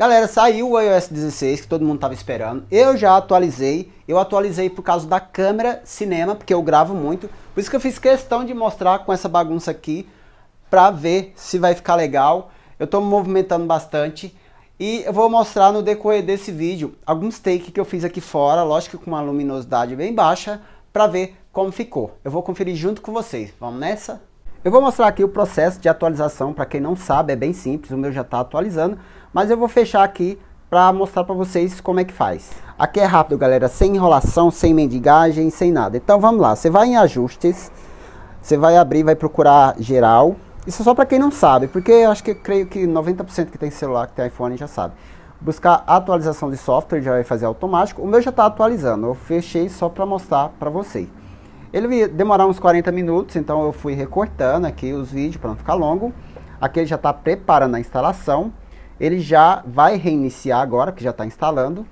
Galera, saiu o iOS 16 que todo mundo estava esperando. Eu já atualizei. Eu atualizei por causa da câmera cinema, porque eu gravo muito. Por isso que eu fiz questão de mostrar com essa bagunça aqui para ver se vai ficar legal. Eu estou me movimentando bastante e eu vou mostrar no decorrer desse vídeo alguns takes que eu fiz aqui fora, lógico que com uma luminosidade bem baixa, para ver como ficou. Eu vou conferir junto com vocês. Vamos nessa? Eu vou mostrar aqui o processo de atualização, para quem não sabe é bem simples, o meu já está atualizando, mas eu vou fechar aqui para mostrar para vocês como é que faz. Aqui é rápido galera, sem enrolação, sem mendigagem, sem nada. Então vamos lá, você vai em ajustes, você vai abrir, vai procurar geral, isso é só para quem não sabe, porque eu acho que eu creio que 90% que tem celular, que tem iPhone já sabe. Buscar atualização de software, já vai fazer automático. O meu já está atualizando, eu fechei só para mostrar para vocês. Ele ia demorar uns 40 minutos, então eu fui recortando aqui os vídeos para não ficar longo. Aqui ele já está preparando a instalação. Ele já vai reiniciar agora, que já está instalando.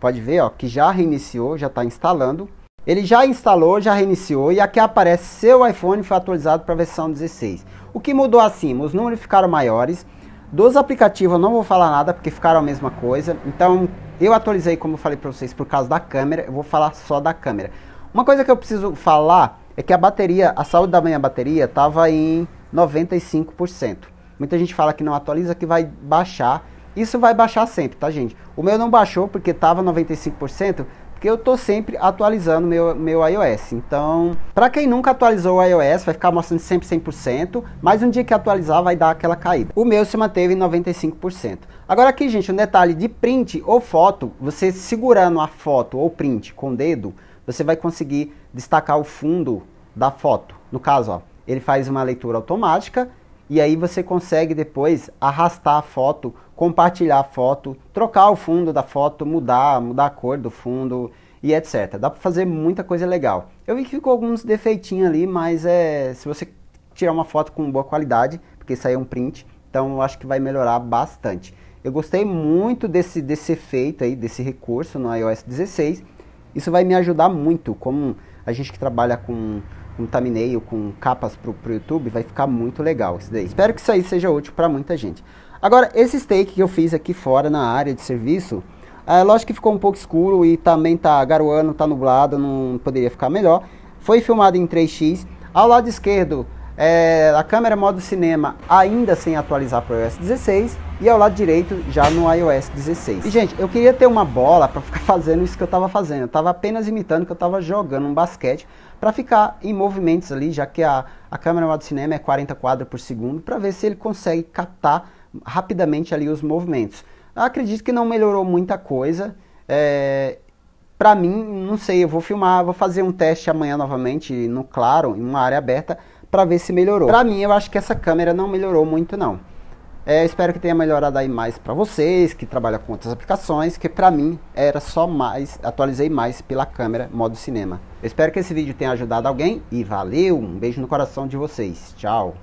Pode ver, ó, que já reiniciou, já está instalando. Ele já instalou, já reiniciou e aqui aparece seu iPhone foi atualizado para a versão 16. O que mudou assim? Os números ficaram maiores. Dos aplicativos eu não vou falar nada porque ficaram a mesma coisa. Então eu atualizei, como eu falei para vocês, por causa da câmera. Eu vou falar só da câmera. Uma coisa que eu preciso falar é que a bateria, a saúde da minha bateria estava em 95%. Muita gente fala que não atualiza, que vai baixar. Isso vai baixar sempre, tá, gente? O meu não baixou porque estava 95%, porque eu estou sempre atualizando meu, meu iOS. Então, para quem nunca atualizou o iOS, vai ficar mostrando sempre 100%, mas um dia que atualizar vai dar aquela caída. O meu se manteve em 95%. Agora aqui, gente, um detalhe de print ou foto, você segurando a foto ou print com o dedo, você vai conseguir destacar o fundo da foto. No caso, ó, ele faz uma leitura automática e aí você consegue depois arrastar a foto, compartilhar a foto, trocar o fundo da foto, mudar, mudar a cor do fundo e etc. Dá para fazer muita coisa legal. Eu vi que ficou alguns defeitinhos ali, mas é se você tirar uma foto com boa qualidade, porque isso aí é um print, então eu acho que vai melhorar bastante. Eu gostei muito desse, desse efeito aí, desse recurso no iOS 16. Isso vai me ajudar muito como a gente que trabalha com um thumbnail, com capas pro, pro YouTube, vai ficar muito legal isso daí. Espero que isso aí seja útil para muita gente. Agora, esse steak que eu fiz aqui fora na área de serviço, é, lógico que ficou um pouco escuro e também tá garoando, tá nublado, não poderia ficar melhor. Foi filmado em 3x. Ao lado esquerdo, é, a câmera modo cinema ainda sem atualizar para o iOS 16 e ao lado direito já no iOS 16. E gente, eu queria ter uma bola para ficar fazendo isso que eu estava fazendo. Eu estava apenas imitando que eu estava jogando um basquete para ficar em movimentos ali, já que a, a câmera modo cinema é 40 quadros por segundo, para ver se ele consegue captar rapidamente ali os movimentos. Eu acredito que não melhorou muita coisa. É, para mim, não sei, eu vou filmar, vou fazer um teste amanhã novamente no claro, em uma área aberta, para ver se melhorou. Para mim, eu acho que essa câmera não melhorou muito não. É, espero que tenha melhorado aí mais para vocês que trabalham com outras aplicações, que para mim era só mais, atualizei mais pela câmera modo cinema. Eu espero que esse vídeo tenha ajudado alguém e valeu, um beijo no coração de vocês. Tchau.